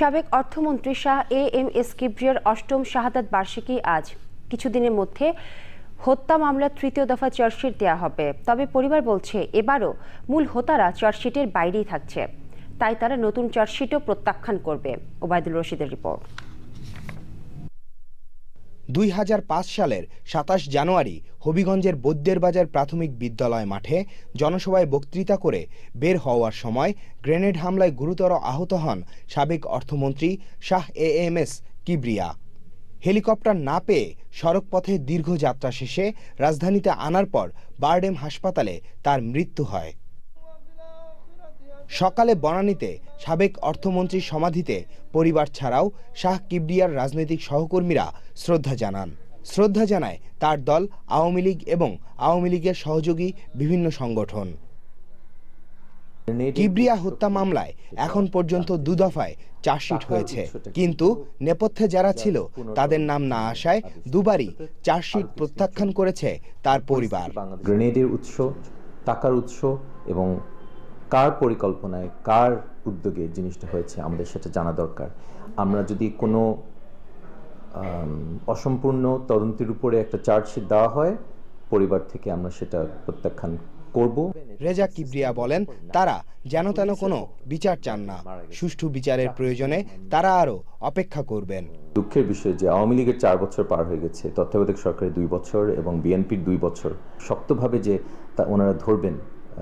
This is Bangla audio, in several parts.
সাবেক অর্থমন্ত্রী শাহ এ এম এস কিবরিয়ার অষ্টম শাহাদাত বার্ষিকী আজ কিছুদিনের মধ্যে হত্যা মামলার তৃতীয় দফা চার্জশিট দেওয়া হবে তবে পরিবার বলছে এবারও মূল হোতারা চার্জশিটের বাইরেই থাকছে তাই তারা নতুন চার্জশিটও প্রত্যাখ্যান করবে ওবায়দুল রশিদের রিপোর্ট দুই সালের সাতাশ জানুয়ারি হবিগঞ্জের বৈদ্যের বাজার প্রাথমিক বিদ্যালয় মাঠে জনসভায় বক্তৃতা করে বের হওয়ার সময় গ্রেনেড হামলায় গুরুতর আহত হন সাবেক অর্থমন্ত্রী Shah A M S Kibria helicopter না পেয়ে সড়কপথে দীর্ঘ যাত্রা শেষে রাজধানীতে আনার পর বারডেম হাসপাতালে তার মৃত্যু হয় সকালে বনানীতে সাবেক অর্থমন্ত্রীর সমাধিতে পরিবার ছাড়াও শাহ কিবরিয়ার রাজনৈতিক সহকর্মীরা শ্রদ্ধা জানান শ্রদ্ধা জানায় তার দল আওয়ামী লীগ এবং আওয়ামী লীগের সহযোগী বিভিন্ন সংগঠন কিবরিয়া হত্যা মামলায় এখন পর্যন্ত দু দফায় চার্জশিট হয়েছে কিন্তু নেপথ্যে যারা ছিল তাদের নাম না আসায় দুবারই চার্জশিট প্রত্যাখ্যান করেছে তার পরিবার গ্রেনেডের উৎস টাকার উৎস এবং কার পরিকল্পনায় কার উদ্যোগে জিনিসটা হয়েছে আমাদের সেটা জানা দরকার আমরা যদি কোনো অসম্পূর্ণ তদন্তের উপরে একটা চার্জশিট দেওয়া হয় পরিবার থেকে আমরা সেটা প্রত্যাখ্যান করব রেজা কিবরিয়া বলেন তারা যেন তেন কোনো বিচার চান না সুষ্ঠু বিচারের প্রয়োজনে তারা আরও অপেক্ষা করবেন দুঃখের বিষয় যে আওয়ামী লীগের চার বছর পার হয়ে গেছে তত্ত্বাবধায়ক সরকারের দুই বছর এবং বিএনপির দুই বছর শক্তভাবে যে তা ওনারা ধরবেন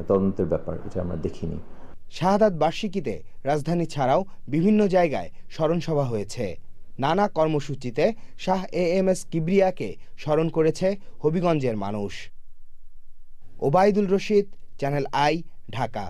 তদন্তের ব্যাপার এটা আমরা দেখিনি শাহাদাত বার্ষিকীতে রাজধানী ছাড়াও বিভিন্ন জায়গায় স্মরণসভা হয়েছে নানা কর্মসূচিতে শাহ এ এম এস কিবরিয়াকে স্মরণ করেছে হবিগঞ্জের মানুষ ওবায়দুল রশিদ চ্যানেল আই ঢাকা